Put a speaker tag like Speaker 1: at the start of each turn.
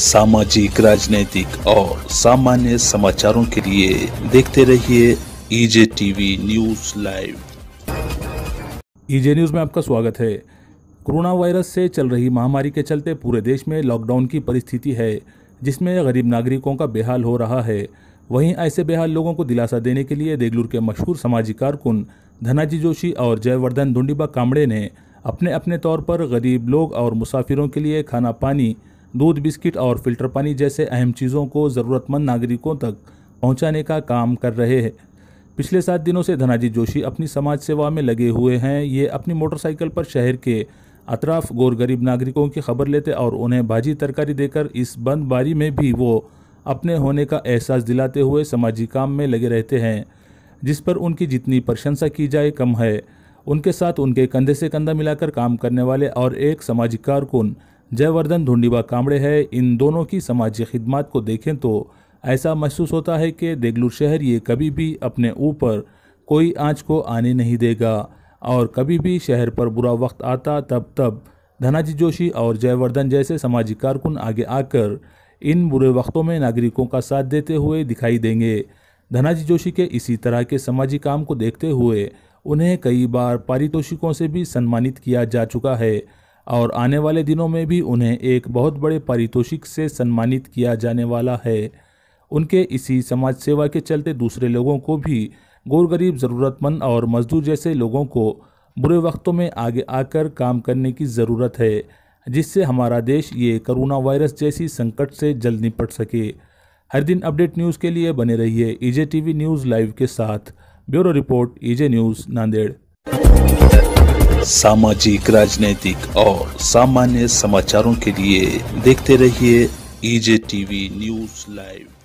Speaker 1: सामाजिक राजनीतिक और सामान्य समाचारों के लिए देखते रहिए EJ TV news live EJ news में आपका स्वागत है कोरोना वायरस से चल रही महामारी के चलते पूरे देश में लॉकडाउन की परिस्थिति है जिसमें गरीब नागरिकों का बेहाल हो रहा है वहीं ऐसे बेहाल लोगों को दिलासा देने के लिए देगलूर के मशहूर सामाजिक कारकुन धनाजी जोशी और जयवर्धन धुंडीबा कामड़े ने अपने अपने तौर पर गरीब लोग और मुसाफिरों के लिए खाना पानी दूध बिस्किट और फिल्टर पानी जैसे अहम चीज़ों को ज़रूरतमंद नागरिकों तक पहुंचाने का काम कर रहे हैं पिछले सात दिनों से धनाजी जोशी अपनी समाज सेवा में लगे हुए हैं ये अपनी मोटरसाइकिल पर शहर के अतराफ गौर गरीब नागरिकों की खबर लेते और उन्हें भाजी तरकारी देकर इस बंदबारी में भी वो अपने होने का एहसास दिलाते हुए समाजी काम में लगे रहते हैं जिस पर उनकी जितनी प्रशंसा की जाए कम है उनके साथ उनके कंधे से कंधा मिलाकर काम करने वाले और एक सामाजिक कारकुन जयवर्धन ढूंढीबा कामड़े है इन दोनों की समाजी खिदमत को देखें तो ऐसा महसूस होता है कि देगलूर शहर ये कभी भी अपने ऊपर कोई आँच को आने नहीं देगा और कभी भी शहर पर बुरा वक्त आता तब तब धनाजी जोशी और जयवर्धन जैसे सामाजिक कारकुन आगे आकर इन बुरे वक्तों में नागरिकों का साथ देते हुए दिखाई देंगे धनाजी जोशी के इसी तरह के सामाजिक काम को देखते हुए उन्हें कई बार पारितोषिकों से भी सम्मानित किया जा चुका है और आने वाले दिनों में भी उन्हें एक बहुत बड़े पारितोषिक से सम्मानित किया जाने वाला है उनके इसी समाज सेवा के चलते दूसरे लोगों को भी गरीब ज़रूरतमंद और मजदूर जैसे लोगों को बुरे वक्तों में आगे आकर काम करने की ज़रूरत है जिससे हमारा देश ये करोना वायरस जैसी संकट से जल्द निपट सके हर दिन अपडेट न्यूज़ के लिए बने रहिए ईजे टीवी न्यूज़ लाइव के साथ bureau report EJ news Nanded सामाजिक राजनीतिक और सामान्य समाचारों के लिए देखते रहिए ईजे टीवी न्यूज लाइव